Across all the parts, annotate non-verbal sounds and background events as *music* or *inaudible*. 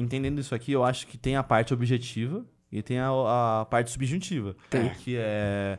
entendendo isso aqui, eu acho que tem a parte objetiva e tem a, a parte subjuntiva. Tem. Que é.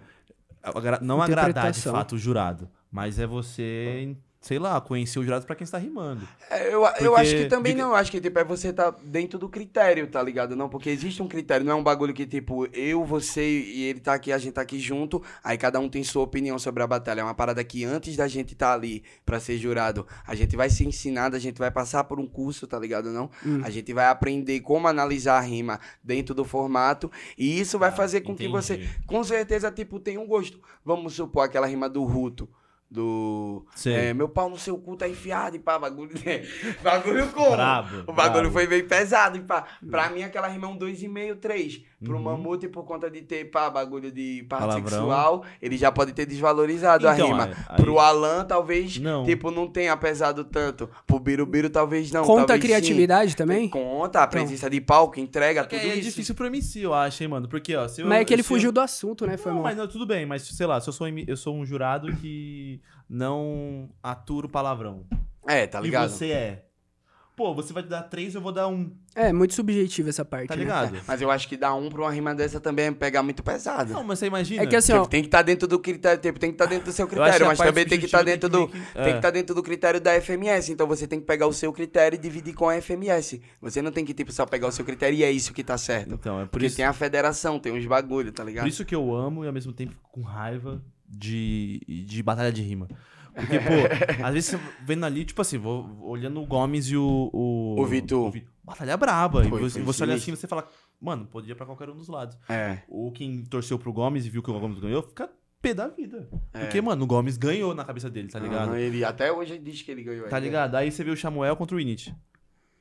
não agradar de fato o jurado, mas é você tá sei lá, conhecer o jurado para quem está rimando. É, eu, porque... eu acho que também de... não, acho que tipo, é você tá dentro do critério, tá ligado? Não, porque existe um critério, não é um bagulho que tipo, eu, você e ele tá aqui, a gente tá aqui junto, aí cada um tem sua opinião sobre a batalha, é uma parada que antes da gente tá ali para ser jurado, a gente vai ser ensinado, a gente vai passar por um curso, tá ligado? Não? Hum. A gente vai aprender como analisar a rima dentro do formato e isso vai ah, fazer com entendi. que você, com certeza, tipo, tenha um gosto. Vamos supor aquela rima do Ruto. Do. É, meu pau no seu cu tá enfiado e pá, bagulho. *laughs* É, bagulho como? Brabo, o bagulho brabo. foi bem pesado e pá. Pra hum. mim, aquela rima é um 2,5, 3. Pro uhum. mamute, por conta de ter pá, bagulho de parte Palavrão. sexual, ele já pode ter desvalorizado então, a rima. É, aí, Pro Alan, talvez, não. tipo, não tenha pesado tanto. Pro Birubiru, talvez não. Conta talvez, a criatividade sim. também? Conta, a então. presença então. de palco, entrega, tudo é, isso. É difícil pro MC, eu acho, hein, mano. Porque, ó... Se eu, mas é que ele fugiu eu... do assunto, né? Foi não, mas não, tudo bem. Mas, sei lá, se eu sou, eu sou um jurado que não aturo palavrão. É, tá ligado? E você é pô, você vai dar três, eu vou dar um. É, muito subjetivo essa parte. Tá né? ligado? É. *laughs* Mas eu acho que dar um pra uma rima dessa também é pegar muito pesado. Não, mas você imagina. É que assim, tipo, ó... tem que estar tá dentro do critério, tipo, tem que estar tá dentro do seu critério, mas também tem que estar tá dentro do. Que... Tem que estar é. tá dentro do critério da FMS. Então você tem que pegar o seu critério e dividir com a FMS. Você não tem que, tipo, só pegar o seu critério e é isso que tá certo. Então, é por Porque isso. tem a federação, tem uns bagulho, tá ligado? Por isso que eu amo e ao mesmo tempo fico com raiva de, de batalha de rima. Porque, pô, às vezes vendo ali, tipo assim, vou, olhando o Gomes e o. O, o Vitor. Batalha braba. Foi, e você, você olha assim e você fala, mano, podia pra qualquer um dos lados. É. Ou quem torceu pro Gomes e viu que o Gomes ganhou, fica pé da vida. É. Porque, mano, o Gomes ganhou na cabeça dele, tá ligado? Ah, ele, até hoje diz que ele ganhou. Tá né? ligado? Aí você vê o Samuel contra o Init.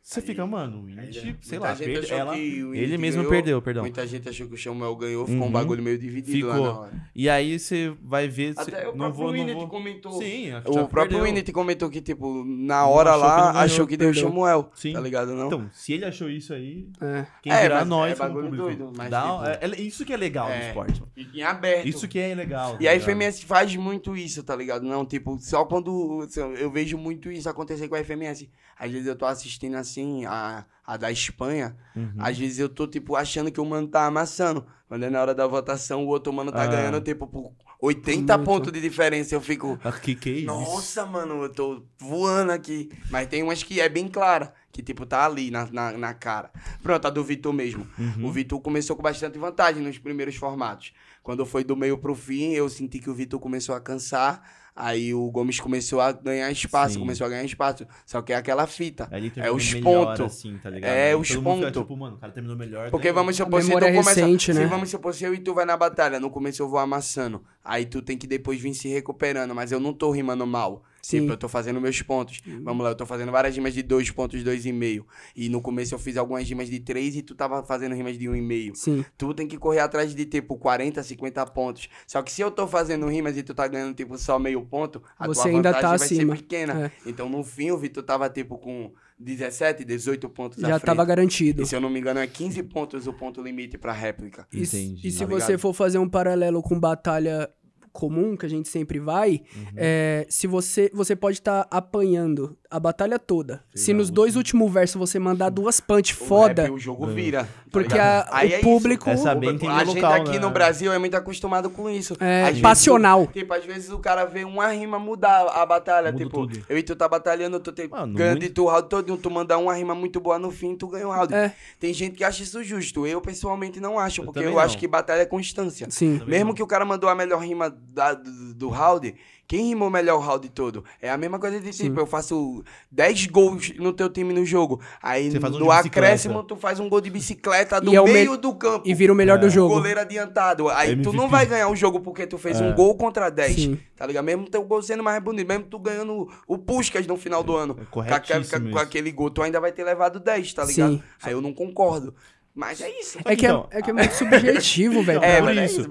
Você fica, mano, né? sei lá, perde, ela, ele mesmo ganhou, perdeu, perdão. Muita gente achou que o Samuel ganhou, ficou uhum. um bagulho meio dividido ficou. lá na hora. E aí você vai ver... Cê, Até não o próprio Winnet comentou. Sim, O próprio Winnet comentou que, tipo, na hora achou lá, que ganhou, achou que deu o Samuel, Sim. tá ligado, não? Então, se ele achou isso aí, é. quem é, nós é bagulho público. Doido, mas Dá, tipo- é, é, isso que é legal no é. esporte. Em aberto. Isso que é legal. E a tá FMS faz muito isso, tá ligado? Não, tipo, só quando... Assim, eu vejo muito isso acontecer com a FMS. Às vezes eu tô assistindo assim, assim, a, a da Espanha, uhum. às vezes eu tô, tipo, achando que o mano tá amassando. Quando é na hora da votação, o outro mano tá ah. ganhando, tipo, por 80 pontos de diferença. Eu fico. Aqui, ah, que é Nossa, mano, eu tô voando aqui. Mas tem umas que é bem clara, que, tipo, tá ali na, na, na cara. Pronto, a do Vitor mesmo. Uhum. O Vitor começou com bastante vantagem nos primeiros formatos. Quando foi do meio pro fim, eu senti que o Vitor começou a cansar. Aí o Gomes começou a ganhar espaço, Sim. começou a ganhar espaço. Só que é aquela fita. é os pontos. Assim, tá é Todo os pontos. Tipo, mano, o cara terminou melhor. Porque né? vamos supor, se tu recente, começa, né? se vamos supor, se eu e tu vai na batalha, no começo eu vou amassando. Aí tu tem que depois vir se recuperando. Mas eu não tô rimando mal. Tipo, Sim. Tipo, eu tô fazendo meus pontos. Uhum. Vamos lá, eu tô fazendo várias rimas de dois pontos, dois e meio. E no começo eu fiz algumas rimas de três e tu tava fazendo rimas de um e meio. Sim. Tu tem que correr atrás de, tipo, 40, 50 pontos. Só que se eu tô fazendo rimas e tu tá ganhando, tipo, só meio ponto, a Você tua ainda tá vantagem tá vai acima. ser pequena. É. Então, no fim, o Vitor tava, tipo, com... 17, 18 pontos Já estava garantido. E, se eu não me engano, é 15 pontos o ponto limite para réplica. E, Entendi. E se tá você ligado? for fazer um paralelo com batalha comum que a gente sempre vai, uhum. é, se você você pode estar tá apanhando a batalha toda. Se nos dois últimos versos você mandar duas punch foda. Rap, o jogo é. vira. Tá porque a, o é público. Essa bem é a local, gente aqui né? no Brasil é muito acostumado com isso. É às passional. Vezes, tipo, às vezes o cara vê uma rima mudar a batalha. tipo, tudo. eu e tu tá batalhando, tu tem ganhando e tu round todo, tu manda uma rima muito boa no fim, tu ganha o um round. É. Tem gente que acha isso justo. Eu pessoalmente não acho, porque eu acho que batalha é constância. Sim. Mesmo não. que o cara mandou a melhor rima da, do, do round quem rimou melhor o round todo? É a mesma coisa de Sim. tipo, eu faço 10 gols no teu time no jogo. Aí um no acréscimo tu faz um gol de bicicleta do é me- meio do campo. E vira o melhor do é. jogo. Goleiro adiantado. Aí tu não vai ganhar o jogo porque tu fez um é. gol contra 10. Sim. Tá ligado? Mesmo teu gol sendo mais bonito, mesmo tu ganhando o Puskas no final do é, ano. é com, aquele, com aquele gol, tu ainda vai ter levado 10, tá ligado? Sim. Aí eu não concordo. Mas é isso. É que, é- Então, é, que é muito subjetivo, *laughs* velho. É, mas é isso.